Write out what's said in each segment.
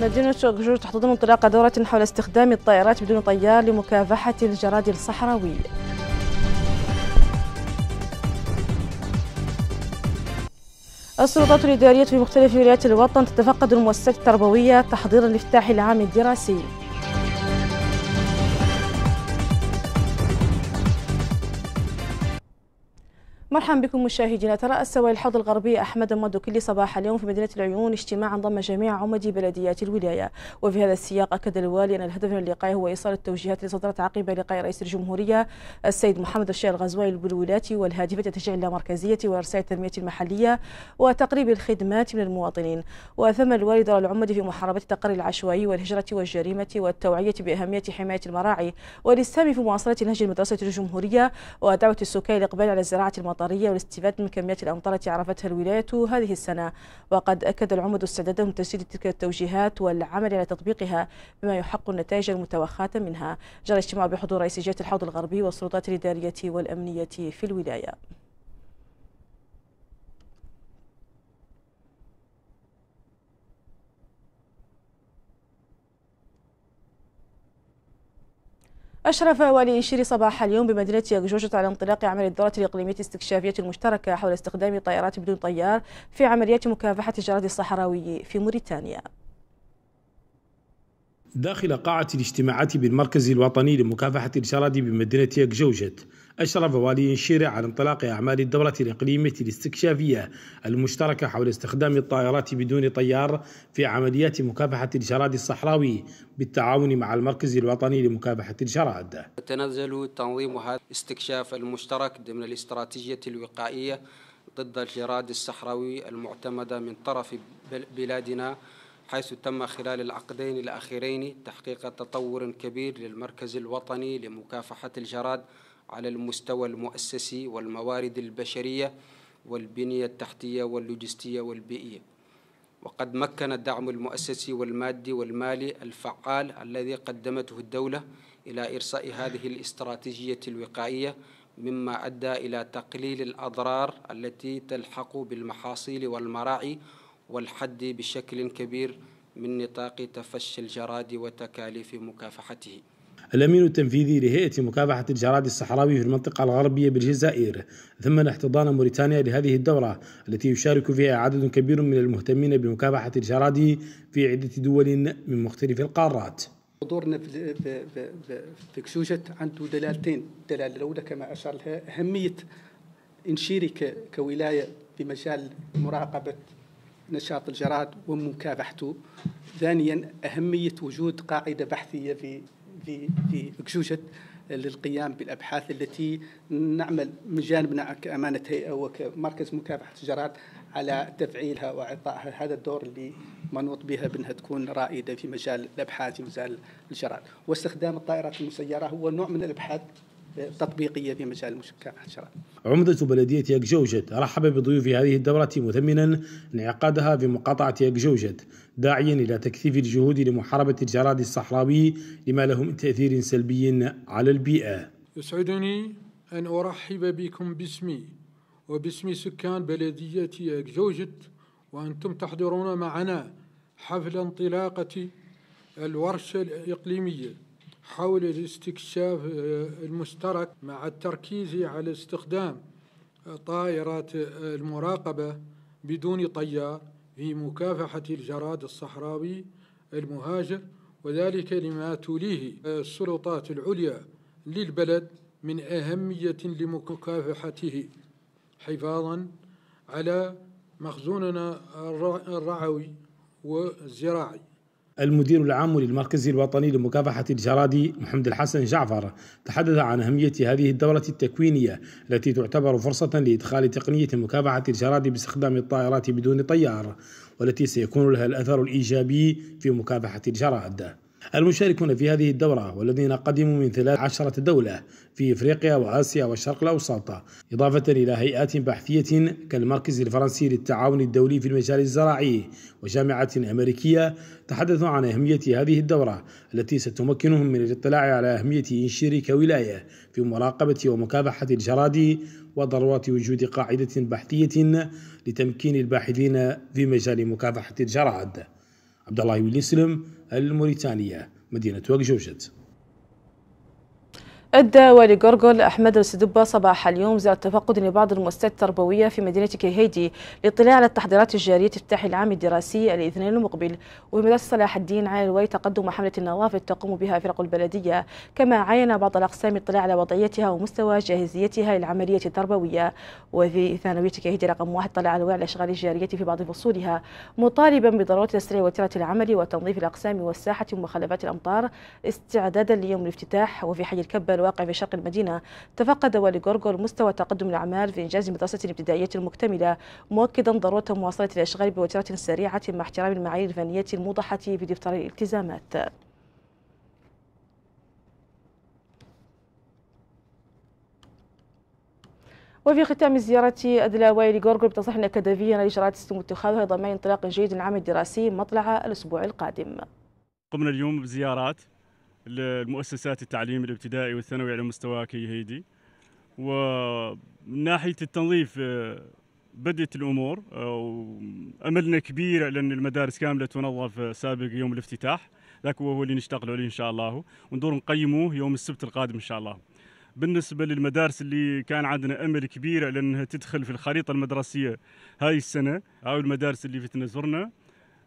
مدينة شوكجور تحتضن انطلاق دورة حول استخدام الطائرات بدون طيار لمكافحة الجراد الصحراوي السلطات الإدارية في مختلف ولايات الوطن تتفقد المؤسسات التربوية تحضيرا لافتتاح العام الدراسي مرحبا بكم مشاهدينا ترأس ولي الحوض الغربي أحمد كل صباح اليوم في مدينة العيون اجتماعا ضم جميع عمد بلديات الولاية وفي هذا السياق أكد الوالي أن الهدف من اللقاء هو إيصال التوجيهات التي صدرت عقب لقاء رئيس الجمهورية السيد محمد الشيخ الغزواني بالولايات والهادفة إلى تشجيع اللامركزية وإرساء التنمية المحلية وتقريب الخدمات من المواطنين وثم الوالي دور العمد في محاربة التقري العشوائي والهجرة والجريمة والتوعية بأهمية حماية المراعي والإسهام في مواصلة نهج المدرسة الجمهورية ودعوة السكان الإقبال على زراعة المطار المطرية والاستفادة من كميات الأمطار التي عرفتها الولاية هذه السنة وقد أكد العمد استعدادهم لتسجيل تلك التوجيهات والعمل على تطبيقها بما يحقق النتائج المتوخاة منها جرى اجتماع بحضور رئيس جهة الحوض الغربي والسلطات الإدارية والأمنية في الولاية أشرف والي شيري صباح اليوم بمدينة يقجوجة على انطلاق عمل الدورة الإقليمية الاستكشافية المشتركة حول استخدام طائرات بدون طيار في عمليات مكافحة الجراد الصحراوي في موريتانيا داخل قاعة الاجتماعات بالمركز الوطني لمكافحة الشراد بمدينة يكجوجت أشرف والي الشيري على انطلاق أعمال الدورة الإقليمية الاستكشافية المشتركة حول استخدام الطائرات بدون طيار في عمليات مكافحة الجراد الصحراوي بالتعاون مع المركز الوطني لمكافحة الجراد تنزل تنظيم هذا الاستكشاف المشترك ضمن الاستراتيجية الوقائية ضد الجراد الصحراوي المعتمدة من طرف بلادنا حيث تم خلال العقدين الأخيرين تحقيق تطور كبير للمركز الوطني لمكافحة الجراد على المستوى المؤسسي والموارد البشرية والبنية التحتية واللوجستية والبيئية وقد مكن الدعم المؤسسي والمادي والمالي الفعال الذي قدمته الدولة إلى إرساء هذه الاستراتيجية الوقائية مما أدى إلى تقليل الأضرار التي تلحق بالمحاصيل والمراعي والحد بشكل كبير من نطاق تفشي الجراد وتكاليف مكافحته الأمين التنفيذي لهيئة مكافحة الجراد الصحراوي في المنطقة الغربية بالجزائر ثم احتضان موريتانيا لهذه الدورة التي يشارك فيها عدد كبير من المهتمين بمكافحة الجراد في عدة دول من مختلف القارات حضورنا في كسوجة عنده دلالتين الدلالة الأولى كما أشار لها أهمية إنشيري كولاية في مجال مراقبة نشاط الجراد ومكافحته ثانيا أهمية وجود قاعدة بحثية في في في أكجوجة للقيام بالأبحاث التي نعمل من جانبنا كأمانة هيئة وكمركز مكافحة الجراد على تفعيلها وإعطائها هذا الدور اللي منوط بها بأنها تكون رائدة في مجال الأبحاث في مجال الجراد واستخدام الطائرات المسيرة هو نوع من الأبحاث تطبيقيه في مجال مشكلة الحشرات. عمدة بلدية يكجوجد رحب بضيوف هذه الدورة مثمنا انعقادها في مقاطعة يكجوجد داعيا إلى تكثيف الجهود لمحاربة الجراد الصحراوي لما له من تأثير سلبي على البيئة. يسعدني أن أرحب بكم باسمي وباسم سكان بلدية يكجوجد وأنتم تحضرون معنا حفل انطلاقة الورشة الإقليمية حول الاستكشاف آه، المشترك مع التركيز على استخدام آه، طائرات آه، المراقبة بدون طيار في مكافحة الجراد الصحراوي المهاجر وذلك لما توليه السلطات العليا للبلد من أهمية لمكافحته حفاظا على مخزوننا الرعوي والزراعي المدير العام للمركز الوطني لمكافحة الجراد محمد الحسن جعفر تحدث عن أهمية هذه الدورة التكوينية التي تعتبر فرصة لإدخال تقنية مكافحة الجراد باستخدام الطائرات بدون طيار والتي سيكون لها الأثر الإيجابي في مكافحة الجراد المشاركون في هذه الدورة والذين قدموا من 13 دولة في إفريقيا وآسيا والشرق الأوسط إضافة إلى هيئات بحثية كالمركز الفرنسي للتعاون الدولي في المجال الزراعي وجامعة أمريكية تحدثوا عن أهمية هذه الدورة التي ستمكنهم من الاطلاع على أهمية إنشير كولاية في مراقبة ومكافحة الجراد وضرورة وجود قاعدة بحثية لتمكين الباحثين في مجال مكافحة الجراد عبد الله يولي سلم الموريتانية مدينة وقجوجت أدى والي جورجول أحمد السدبة صباح اليوم زيارة تفقد لبعض المؤسسات التربوية في مدينة كيهيدي للاطلاع على التحضيرات الجارية افتتاح العام الدراسي الاثنين المقبل ومدرسة صلاح الدين عين الوي تقدم حملة النوافذ تقوم بها فرق البلدية كما عين بعض الأقسام الاطلاع على وضعيتها ومستوى جاهزيتها للعملية التربوية وفي ثانوية كيهيدي رقم واحد طلع على الأشغال الجارية في بعض فصولها مطالبا بضرورة تسريع وتيرة العمل وتنظيف الأقسام والساحة ومخلفات الأمطار استعدادا ليوم الافتتاح وفي حي الكبة الواقع في شرق المدينة تفقد والي غورغور مستوى تقدم الأعمال في إنجاز المدرسة الابتدائية المكتملة مؤكدا ضرورة مواصلة الإشغال بوتيرة سريعة مع احترام المعايير الفنية الموضحة في دفتر الالتزامات وفي ختام زيارة أدلاوي غورغور بتصحيح أكاديميا الإجراءات يتم اتخاذها ضمان انطلاق جيد للعام الدراسي مطلع الأسبوع القادم. قمنا اليوم بزيارات للمؤسسات التعليم الابتدائي والثانوي على مستوى هيدي ومن ناحية التنظيف آه، بدت الأمور آه، وأملنا كبير على أن المدارس كاملة تنظف آه، سابق يوم الافتتاح ذاك هو اللي نشتغل عليه إن شاء الله وندور نقيموه يوم السبت القادم إن شاء الله بالنسبة للمدارس اللي كان عندنا أمل كبير على أنها تدخل في الخريطة المدرسية هاي السنة هاي المدارس اللي فتنا زرنا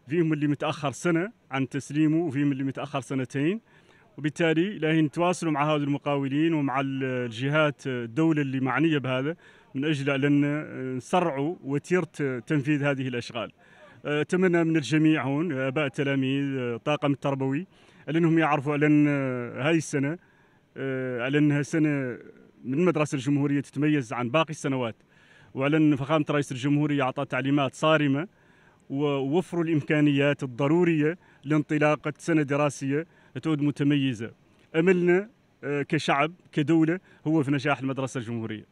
فيهم اللي متأخر سنة عن تسليمه وفيهم اللي متأخر سنتين وبالتالي لازم نتواصلوا مع هؤلاء المقاولين ومع الجهات الدولة اللي معنية بهذا من أجل أن نسرعوا وتيرة تنفيذ هذه الأشغال أتمنى من الجميع هون أباء التلاميذ طاقم التربوي أنهم يعرفوا أن هاي السنة على آه، أنها سنة من المدرسه الجمهورية تتميز عن باقي السنوات وعلى أن فخامة رئيس الجمهورية أعطى تعليمات صارمة ووفروا الإمكانيات الضرورية لانطلاقة سنة دراسية تعود متميزه املنا آه، كشعب كدوله هو في نجاح المدرسه الجمهوريه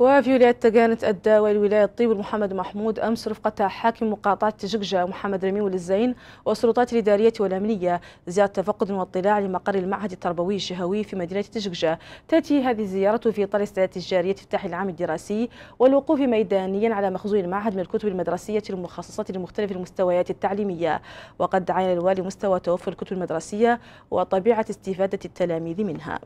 وفي ولاية تقانت أدى ولي ولاية الطيب محمد محمود أمس رفقة حاكم مقاطعة تججة محمد رميم الزين والسلطات الإدارية والأمنية زيارة تفقد واطلاع لمقر المعهد التربوي الشهوي في مدينة تججة تأتي هذه الزيارة في إطار استراتيجية افتتاح العام الدراسي والوقوف ميدانيا على مخزون المعهد من الكتب المدرسية المخصصة لمختلف المستويات التعليمية وقد عاين الوالي مستوى توفر الكتب المدرسية وطبيعة استفادة التلاميذ منها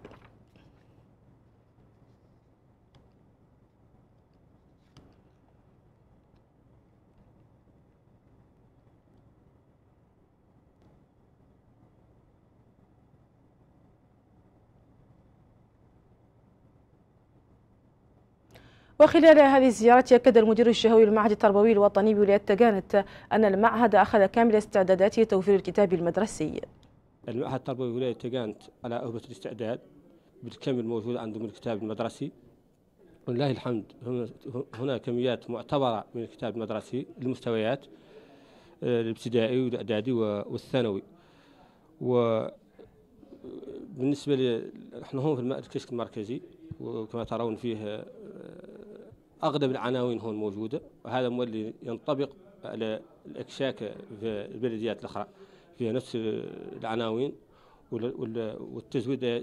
وخلال هذه الزيارة أكد المدير الشهوي للمعهد التربوي الوطني بولاية تجانت أن المعهد أخذ كامل استعداداته لتوفير الكتاب المدرسي المعهد التربوي بولاية تجانت على أهبة الاستعداد بالكامل موجود عندهم الكتاب المدرسي ولله الحمد هنا كميات معتبرة من الكتاب المدرسي للمستويات آه، الابتدائي والإعدادي والثانوي وبالنسبة لي نحن هون في المركز المركزي وكما ترون فيه آه، اغلب العناوين هون موجوده وهذا مولي ينطبق على الاكشاك في البلديات الاخرى في نفس العناوين والتزويد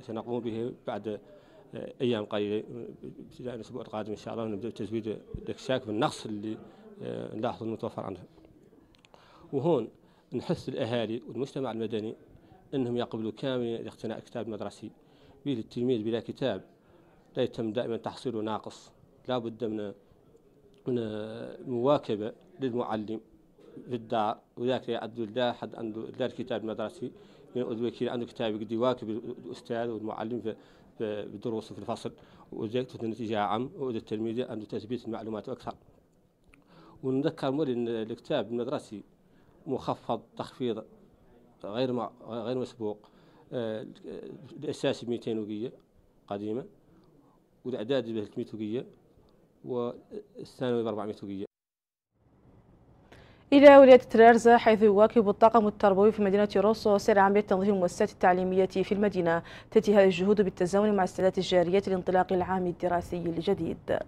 سنقوم به بعد ايام قليله ابتداء الاسبوع القادم ان شاء الله نبدا بتزويد الاكشاك بالنقص اللي آه، نلاحظ المتوفر عنها. وهون نحث الاهالي والمجتمع المدني انهم يقبلوا كاملا لاقتناء كتاب مدرسي. التلميذ بلا كتاب لا يتم دائما تحصيله ناقص لا بد من من مواكبة للمعلم في الدار وذاك يعد لا حد عنده لا الكتاب المدرسي من عنده كتاب يقدر يواكب الأستاذ والمعلم في بدروسه في الفصل وزيت النتيجة عام التلميذ عنده تثبيت المعلومات أكثر ونذكر مولي أن الكتاب المدرسي مخفض تخفيض غير غير مسبوق آه، الأساسي 200 وقية قديمة والإعداد 300 وقية والثانوي ب 400 وقية إلى ولاية ترارزا حيث يواكب الطاقم التربوي في مدينة روسو سير عملية تنظيم المؤسسات التعليمية في المدينة تأتي هذه الجهود بالتزامن مع السدات الجارية لانطلاق العام الدراسي الجديد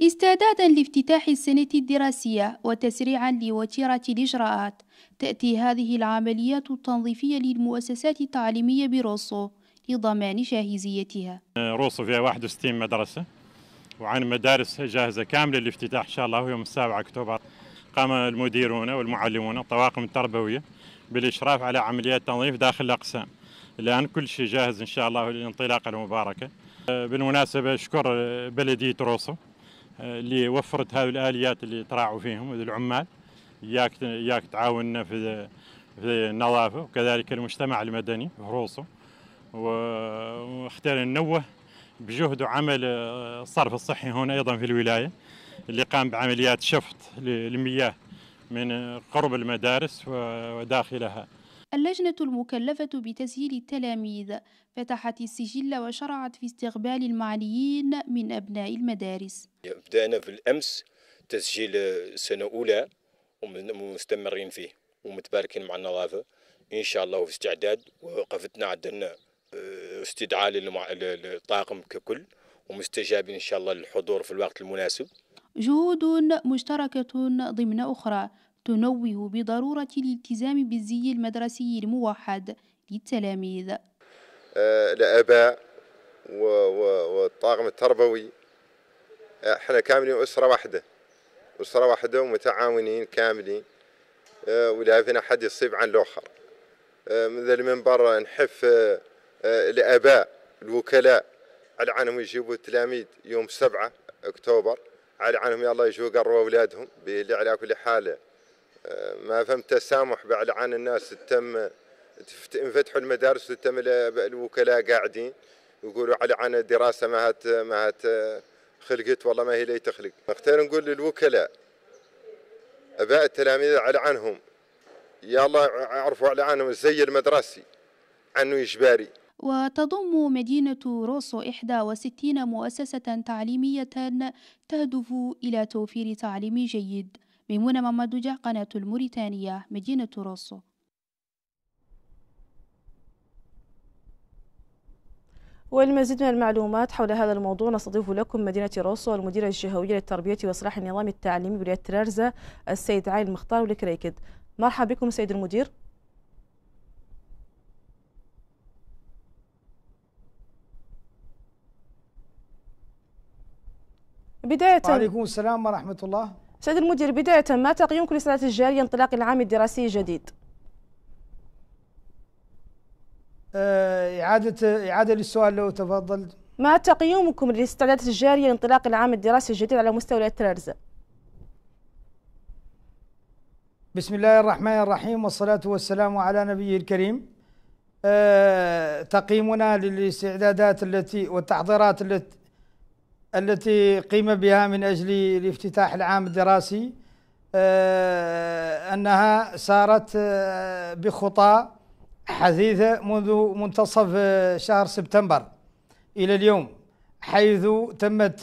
استعدادا لافتتاح السنة الدراسية وتسريعا لوتيرة الإجراءات تأتي هذه العمليات التنظيفية للمؤسسات التعليمية بروسو لضمان جاهزيتها روسو فيها 61 مدرسة وعن مدارس جاهزة كاملة للافتتاح إن شاء الله يوم 7 أكتوبر قام المديرون والمعلمون الطواقم التربوية بالإشراف على عمليات تنظيف داخل الأقسام الآن كل شيء جاهز إن شاء الله للانطلاقة المباركة بالمناسبة أشكر بلدية روسو آه، اللي وفرت هذه الآليات اللي تراعوا فيهم العمال ياك تعاوننا في في النظافة وكذلك المجتمع المدني في روسو واختار ننوه بجهد وعمل آه، الصرف الصحي هنا ايضا في الولايه اللي قام بعمليات شفط للمياه من قرب المدارس وداخلها اللجنة المكلفة بتسهيل التلاميذ فتحت السجل وشرعت في استقبال المعنيين من أبناء المدارس بدأنا في الأمس تسجيل سنة أولى ومستمرين فيه ومتباركين مع النظافة إن شاء الله في استعداد وقفتنا عدنا استدعاء للطاقم ككل ومستجابين إن شاء الله للحضور في الوقت المناسب جهود مشتركة ضمن أخرى تنوه بضرورة الالتزام بالزي المدرسي الموحد للتلاميذ الآباء آه، والطاقم التربوي آه، احنا كاملين أسرة واحدة أسرة واحدة ومتعاونين كاملين آه، ولا فينا حد يصيب عن الآخر من المنبر نحف الاباء آه، الوكلاء على عنهم يجيبوا التلاميذ يوم 7 اكتوبر على عنهم يلا يجوا قروا اولادهم باللي على كل حال آه، ما فهم تسامح بعد عن الناس تم انفتحوا المدارس وتم الوكلاء قاعدين يقولوا على عن الدراسه ما هات ما هات خلقت والله ما هي لي تخلق نختار نقول للوكلاء اباء التلاميذ على عنهم يلا عرفوا على عنهم الزي المدرسي عنه اجباري وتضم مدينة روسو 61 مؤسسة تعليمية تهدف إلى توفير تعليم جيد ميمونة ممدوجة قناة الموريتانية مدينة روسو والمزيد من المعلومات حول هذا الموضوع نستضيف لكم مدينة روسو المديرة الجهوية للتربية وإصلاح النظام التعليمي بولاية ترارزة السيد عايل مختار والكريكد مرحبا بكم سيد المدير بداية وعليكم السلام ورحمة الله سيد المدير بداية ما تقييمك للسنة الجارية انطلاق العام الدراسي الجديد؟ آه، إعادة إعادة للسؤال لو تفضلت ما تقييمكم للاستعدادات الجارية لانطلاق العام الدراسي الجديد على مستوى ولاية طرابزة؟ بسم الله الرحمن الرحيم والصلاة والسلام على نبيه الكريم أه تقييمنا للاستعدادات التي والتحضيرات التي التي قيم بها من أجل الافتتاح العام الدراسي آه، أنها سارت آه، بخطى حثيثة منذ منتصف آه، شهر سبتمبر إلى اليوم حيث تمت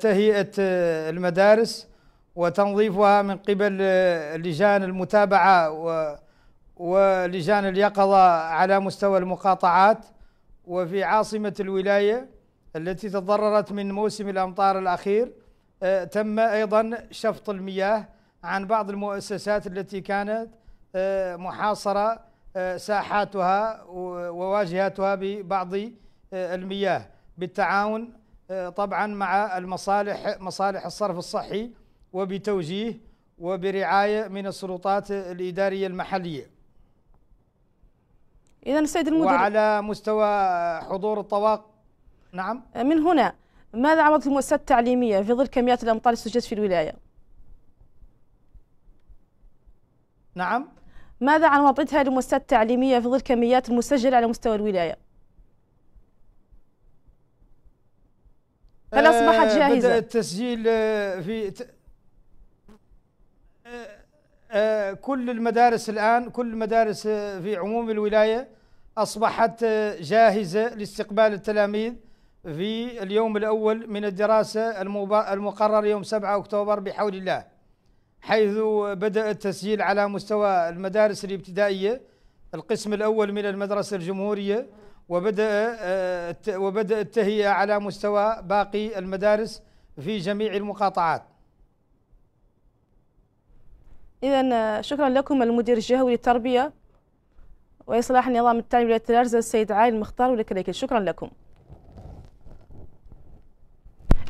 تهيئة المدارس وتنظيفها من قبل لجان المتابعة ولجان اليقظة على مستوى المقاطعات وفي عاصمة الولاية التي تضررت من موسم الأمطار الأخير آه، تم أيضا شفط المياه عن بعض المؤسسات التي كانت آه، محاصرة آه، ساحاتها وواجهاتها ببعض المياه بالتعاون طبعا مع المصالح مصالح الصرف الصحي وبتوجيه وبرعاية من السلطات الإدارية المحلية إذا السيد المدير وعلى مستوى حضور الطواقم نعم من هنا ماذا عملت المؤسسات التعليمية في ظل كميات الأمطار اللي سجلت في الولاية؟ نعم ماذا عن وضعتها للمؤسسات التعليمية في ظل كميات المسجلة على مستوى الولاية؟ هل أصبحت آه، جاهزة؟ بدأ التسجيل آه، في ت... آه، كل المدارس الآن كل المدارس في عموم الولاية أصبحت جاهزة لاستقبال التلاميذ في اليوم الأول من الدراسة المقرر يوم 7 أكتوبر بحول الله حيث بدأ التسجيل على مستوى المدارس الابتدائية القسم الأول من المدرسة الجمهورية وبدأ وبدأ التهيئة على مستوى باقي المدارس في جميع المقاطعات إذا شكرا لكم المدير الجهوي للتربية وإصلاح نظام التعليم للتلارزة السيد عائل المختار ولك شكرا لكم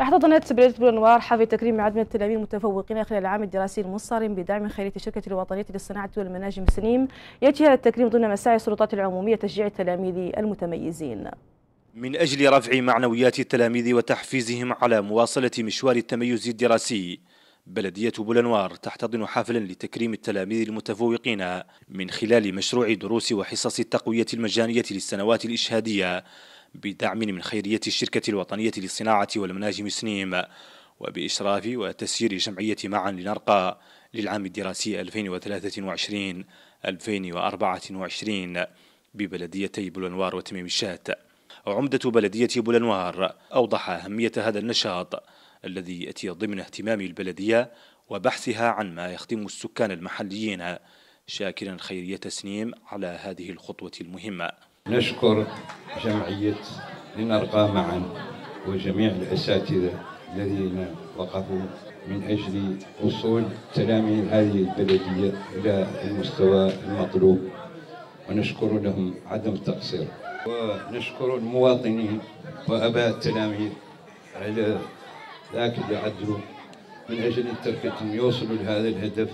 احتضنت بلدية بلونوار حفل تكريم عدد من التلاميذ المتفوقين خلال العام الدراسي المنصرم بدعم خيرية الشركة الوطنية للصناعة والمناجم السنيم يأتي هذا التكريم ضمن مساعي السلطات العمومية تشجيع التلاميذ المتميزين من أجل رفع معنويات التلاميذ وتحفيزهم على مواصلة مشوار التميز الدراسي بلدية بولنوار تحتضن حفلا لتكريم التلاميذ المتفوقين من خلال مشروع دروس وحصص التقوية المجانية للسنوات الإشهادية بدعم من خيرية الشركة الوطنية للصناعة والمناجم سنيم وبإشراف وتسيير جمعية معا لنرقى للعام الدراسي 2023 2024 ببلديتي بولنوار وتميم الشات عمدة بلدية بلنوار أوضح أهمية هذا النشاط الذي يأتي ضمن اهتمام البلدية وبحثها عن ما يخدم السكان المحليين شاكرا خيرية سنيم على هذه الخطوة المهمة نشكر جمعية لنرقى معا وجميع الأساتذة الذين وقفوا من أجل وصول تلاميذ هذه البلدية إلى المستوى المطلوب ونشكر لهم عدم التقصير ونشكر المواطنين وأباء التلاميذ على ذاك اللي عدلوا من أجل أن تركتهم يوصلوا لهذا الهدف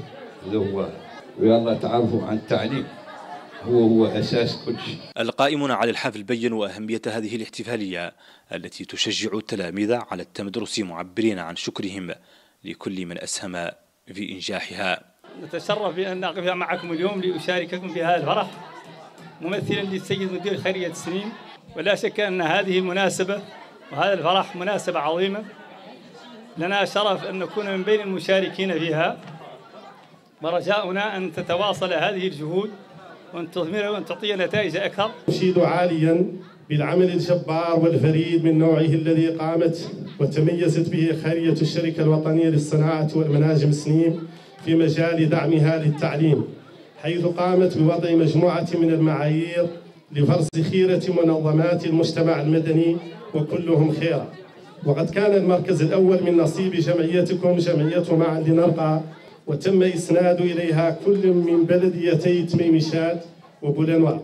اللي هو ويلا تعرفوا عن التعليم هو هو أساس كل شيء القائمون على الحفل بينوا أهمية هذه الاحتفالية التي تشجع التلاميذ على التمدرس معبرين عن شكرهم لكل من أسهم في إنجاحها نتشرف بأن أقف معكم اليوم لأشارككم في هذا الفرح ممثلا للسيد مدير خيرية السنين ولا شك أن هذه المناسبة وهذا الفرح مناسبة عظيمة لنا شرف أن نكون من بين المشاركين فيها ورجاؤنا أن تتواصل هذه الجهود وأن تثمر وأن تعطي نتائج أكثر أشيد عاليا بالعمل الجبار والفريد من نوعه الذي قامت وتميزت به خيرية الشركة الوطنية للصناعة والمناجم سنيم في مجال دعمها للتعليم حيث قامت بوضع مجموعة من المعايير لفرز خيرة منظمات المجتمع المدني وكلهم خير وقد كان المركز الأول من نصيب جمعيتكم جمعية معا لنرقى وتم إسناد إليها كل من بلديتي تميمشات وبولنوار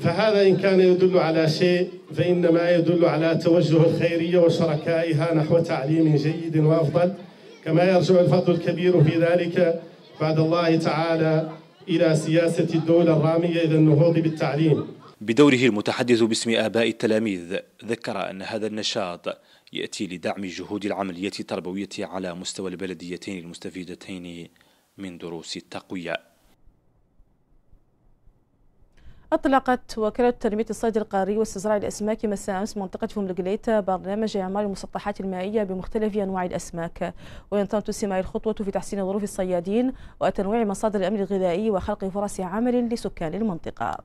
فهذا إن كان يدل على شيء فإنما يدل على توجه الخيرية وشركائها نحو تعليم جيد وأفضل كما يرجع الفضل الكبير في ذلك بعد الله تعالى إلى سياسة الدولة الرامية إلى النهوض بالتعليم بدوره المتحدث باسم آباء التلاميذ ذكر أن هذا النشاط يأتي لدعم جهود العملية التربوية على مستوى البلديتين المستفيدتين من دروس التقوية أطلقت وكالة تنمية الصيد القاري واستزراع الأسماك مساء أمس منطقة فم برنامج إعمار المسطحات المائية بمختلف أنواع الأسماك وينتظر تسمى الخطوة في تحسين ظروف الصيادين وتنويع مصادر الأمن الغذائي وخلق فرص عمل لسكان المنطقة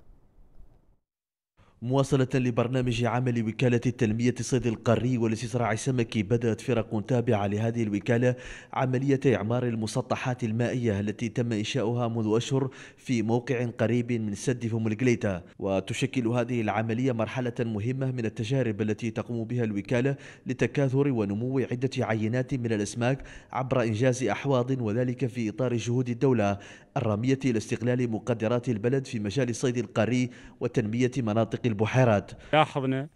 مواصلة لبرنامج عمل وكالة التنمية الصيد القاري والاستزراع السمكي بدأت فرق تابعة لهذه الوكالة عملية إعمار المسطحات المائية التي تم إنشاؤها منذ أشهر في موقع قريب من سد فم القليتة وتشكل هذه العملية مرحلة مهمة من التجارب التي تقوم بها الوكالة لتكاثر ونمو عدة عينات من الأسماك عبر إنجاز أحواض وذلك في إطار جهود الدولة الرامية لاستقلال مقدرات البلد في مجال الصيد القاري وتنمية مناطق البحيرات لاحظنا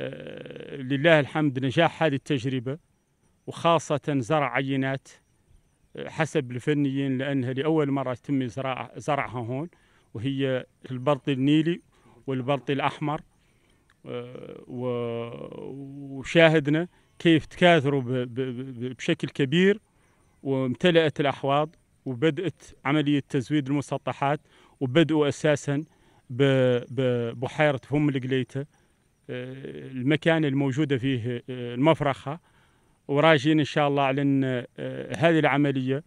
آه، لله الحمد نجاح هذه التجربة وخاصة زرع عينات آه، حسب الفنيين لأنها لأول مرة يتم زرع زرعها هون وهي البرط النيلي والبرط الأحمر آه، وشاهدنا كيف تكاثروا بشكل كبير وامتلأت الأحواض وبدأت عملية تزويد المسطحات وبدأوا أساساً ببحيره فم القليته آه، المكان الموجوده فيه آه، المفرخه وراجين ان شاء الله على ان آه، هذه العمليه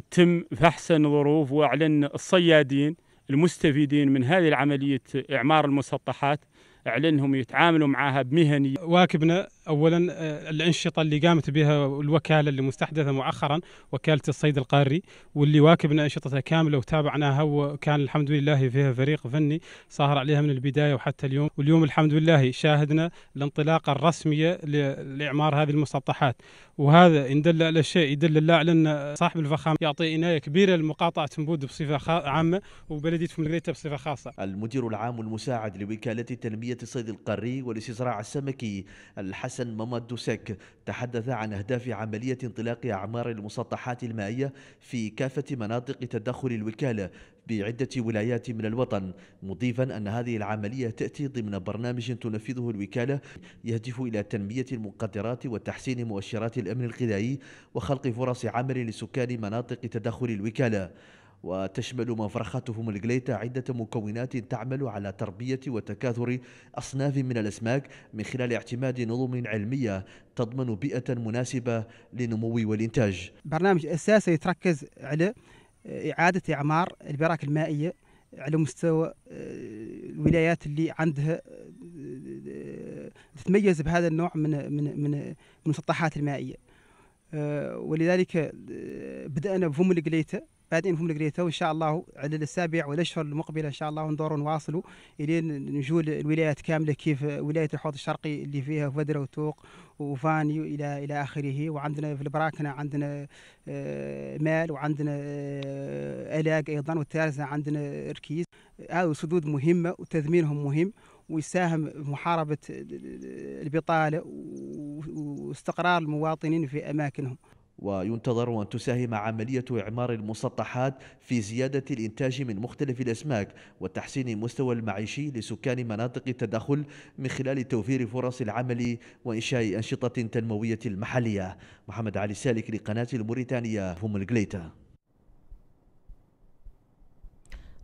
تتم في احسن ظروف واعلن الصيادين المستفيدين من هذه العمليه اعمار المسطحات اعلنهم يتعاملوا معها بمهنيه واكبنا اولا آه، الانشطه اللي قامت بها الوكاله اللي مستحدثه مؤخرا وكاله الصيد القاري واللي واكبنا انشطتها كامله وتابعناها وكان الحمد لله فيها فريق فني صاهر عليها من البدايه وحتى اليوم واليوم الحمد لله شاهدنا الانطلاقه الرسميه لاعمار هذه المسطحات وهذا ان دل على شيء يدل الله على ان صاحب الفخام يعطي عنايه كبيره لمقاطعه تنبود بصفه عامه وبلديه فملقريته بصفه خاصه. المدير العام المساعد لوكاله تنميه الصيد القاري والاستزراع السمكي الحسن حسن ممادوسيك تحدث عن أهداف عملية انطلاق أعمار المسطحات المائية في كافة مناطق تدخل الوكالة بعدة ولايات من الوطن مضيفا أن هذه العملية تأتي ضمن برنامج تنفذه الوكالة يهدف إلى تنمية المقدرات وتحسين مؤشرات الأمن الغذائي وخلق فرص عمل لسكان مناطق تدخل الوكالة وتشمل مفرختهم القليتة عدة مكونات تعمل على تربية وتكاثر أصناف من الأسماك من خلال اعتماد نظم علمية تضمن بيئة مناسبة للنمو والإنتاج برنامج أساسي يتركز على إعادة إعمار البراك المائية على مستوى آه، الولايات اللي عندها آه، تتميز بهذا النوع من من من المسطحات المائيه آه، ولذلك بدانا بفم القليته بعدين فهم ملك وإن ان شاء الله على الاسابيع والاشهر المقبله ان شاء الله ندور ونواصلوا الين نجول الولايات كامله كيف ولايه الحوض الشرقي اللي فيها فدره وتوق وفاني الى الى اخره وعندنا في البراكنه عندنا آه، مال وعندنا آه، الاق ايضا والثالثة عندنا ركيز هذه سدود مهمه وتذمينهم مهم ويساهم محاربه البطاله واستقرار المواطنين في اماكنهم وينتظر أن تساهم عملية إعمار المسطحات في زيادة الإنتاج من مختلف الأسماك وتحسين المستوى المعيشي لسكان مناطق التدخل من خلال توفير فرص العمل وإنشاء أنشطة تنموية محلية محمد علي سالك لقناة الموريتانية هم الجليتا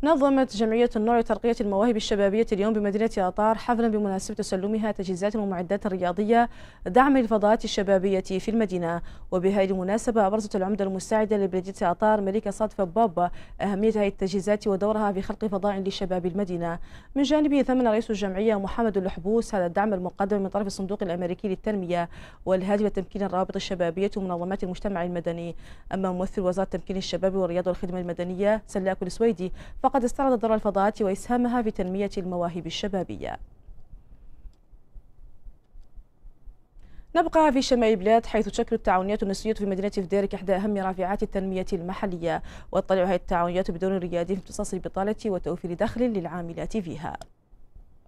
نظمت جمعية النور لترقية المواهب الشبابية اليوم بمدينة أطار حفلا بمناسبة تسلمها تجهيزات ومعدات رياضية دعم الفضاءات الشبابية في المدينة وبهذه المناسبة أبرزت العمدة المساعدة لبلدية أطار ملكة صادفة بابا أهمية هذه التجهيزات ودورها في خلق فضاء لشباب المدينة من جانبه ثمن رئيس الجمعية محمد اللحبوس هذا الدعم المقدم من طرف الصندوق الأمريكي للتنمية والهادف تمكين الروابط الشبابية ومنظمات المجتمع المدني أما ممثل وزارة تمكين الشباب والرياضة والخدمة المدنية سلاك السويدي فقد وقد استعرض دور الفضاءات وإسهامها في تنمية المواهب الشبابية نبقى في شمال البلاد حيث تشكل التعاونيات النسوية في مدينة فديرك إحدى أهم رافعات التنمية المحلية وتطلع هذه التعاونيات بدون ريادي في امتصاص البطالة وتوفير دخل للعاملات فيها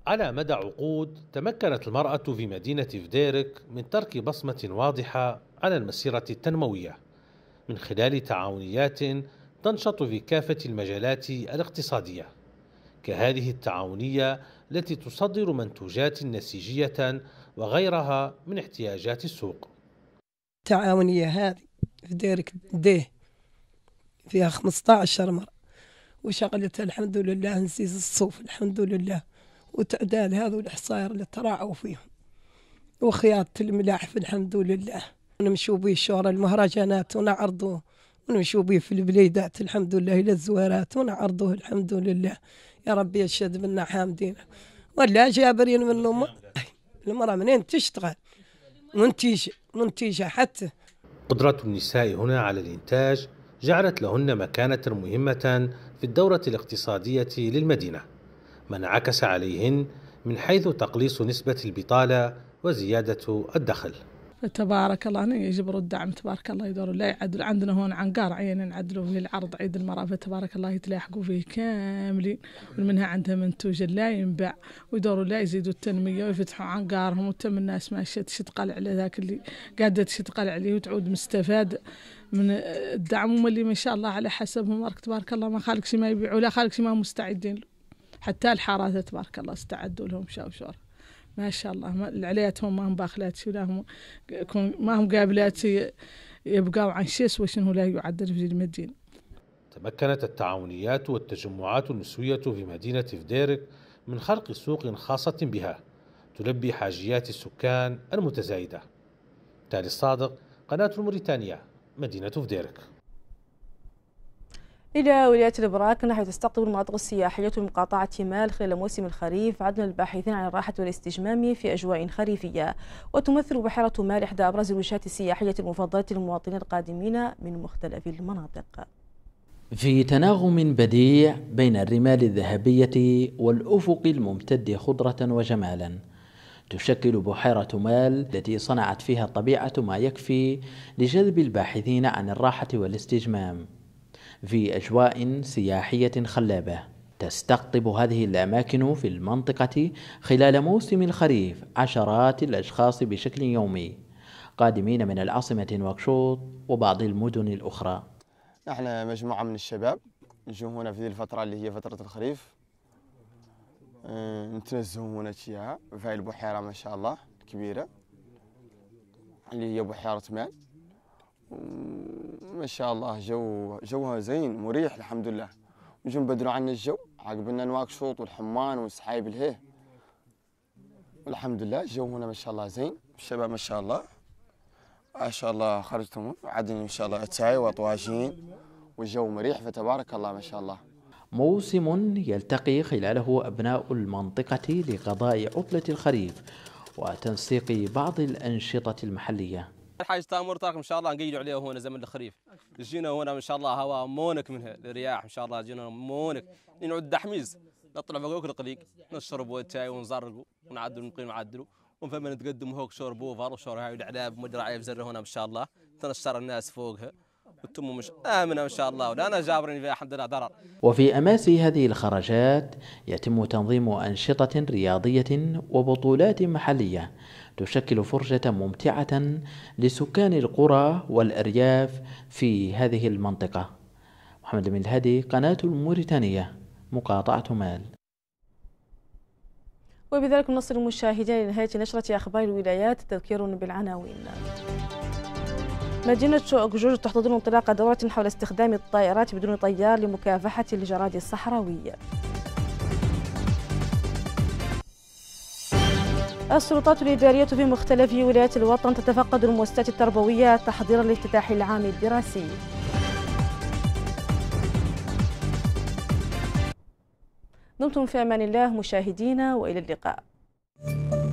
على مدى عقود تمكنت المرأة في مدينة فديرك من ترك بصمة واضحة على المسيرة التنموية من خلال تعاونيات تنشط في كافة المجالات الاقتصادية كهذه التعاونية التي تصدر منتوجات نسيجية وغيرها من احتياجات السوق التعاونية هذه في ديرك ديه فيها 15 مرة وشغلتها الحمد لله نسيز الصوف الحمد لله وتعدال هذو الحصائر اللي تراعوا فيهم وخياطة الملاحف الحمد لله نمشوا به شهر المهرجانات ونعرضوه ونمشوا به في البليدات الحمد لله إلى الزوارات ونعرضوه الحمد لله يا ربي يشهد منا حامدين ولا جابرين من المراه المرأة منين تشتغل منتجه منتجه حتى قدرة النساء هنا على الإنتاج جعلت لهن مكانة مهمة في الدورة الاقتصادية للمدينة ما انعكس عليهن من حيث تقليص نسبة البطالة وزيادة الدخل فتبارك الله أنا يجبروا الدعم تبارك الله يدوروا لا يعدل عندنا هون عنقار عين نعدلوا للعرض العرض عيد المرأة فتبارك الله يتلاحقوا فيه كاملين ومنها عندها منتوج لا ينباع ويدوروا لا يزيدوا التنمية ويفتحوا عنقارهم وتم الناس ماشية تشتغل على ذاك اللي قاعدة تشتغل عليه وتعود مستفاد من الدعم هم اللي ما شاء الله على حسبهم مارك تبارك الله ما شي ما يبيعوا لا شي ما مستعدين حتى الحارات تبارك الله استعدوا لهم شاوشور ما شاء الله ما العليتهم ما هم باخلات شو لهم ما هم قابلات يبقوا عن شيء وشنو لا يعدل في المدينة تمكنت التعاونيات والتجمعات النسوية في مدينة فديرك من خلق سوق خاصة بها تلبي حاجيات السكان المتزايدة تالي الصادق قناة الموريتانيا مدينة فديرك إلى ولاية البراك نحو تستقطب المناطق السياحية من مقاطعة مال خلال موسم الخريف عدنا الباحثين عن الراحة والاستجمام في أجواء خريفية وتمثل بحيرة مال إحدى أبرز الوجهات السياحية المفضلة للمواطنين القادمين من مختلف المناطق في تناغم بديع بين الرمال الذهبية والأفق الممتد خضرة وجمالا تشكل بحيرة مال التي صنعت فيها الطبيعة ما يكفي لجذب الباحثين عن الراحة والاستجمام في أجواء سياحية خلابة تستقطب هذه الأماكن في المنطقة خلال موسم الخريف عشرات الأشخاص بشكل يومي قادمين من العاصمة نواكشوط وبعض المدن الأخرى احنا مجموعة من الشباب نجوا هنا في الفترة اللي هي فترة الخريف آه، نتنزهوا هنا فيها في البحيرة ما شاء الله الكبيرة اللي هي بحيرة مان ما شاء الله جو جوها زين مريح الحمد لله وجو نبدلوا عنا الجو عقبلنا نواكشوط والحمان والسحايب الهيه والحمد لله الجو هنا ما شاء الله زين الشباب ما شاء الله ما شاء الله خرجتم عدن ان شاء الله اتاي وطواشين والجو مريح فتبارك الله ما شاء الله موسم يلتقي خلاله أبناء المنطقة لقضاء عطلة الخريف وتنسيق بعض الأنشطة المحلية الحاج تامر طاقم ان شاء الله نقيدوا عليه هنا زمن الخريف جينا هنا ان شاء الله هواء مونك منها الرياح ان شاء الله جينا مونك نعود دحميز نطلع فوق القليق نشربوا الشاي ونزرقوا ونعدلوا نقيم نعدلوا وفما نتقدم هوك شور بوفر وشور هاي العلاب ومدري زر هنا ان شاء الله تنشر الناس فوقها وتم مش آمنة إن شاء الله ولا أنا جابرني فيها الحمد لله ضرر وفي أماس هذه الخرجات يتم تنظيم أنشطة رياضية وبطولات محلية تشكل فرصة ممتعة لسكان القرى والأرياف في هذه المنطقة محمد بن الهادي قناة الموريتانية مقاطعة مال وبذلك نصل المشاهدين لنهاية نشرة أخبار الولايات تذكير بالعناوين مدينة أكجوج تحتضن انطلاق دورة حول استخدام الطائرات بدون طيار لمكافحة الجراد الصحراوي السلطات الإدارية في مختلف ولايات الوطن تتفقد المؤسسات التربوية تحضيرا لافتتاح العام الدراسي دمتم في أمان الله مشاهدينا وإلى اللقاء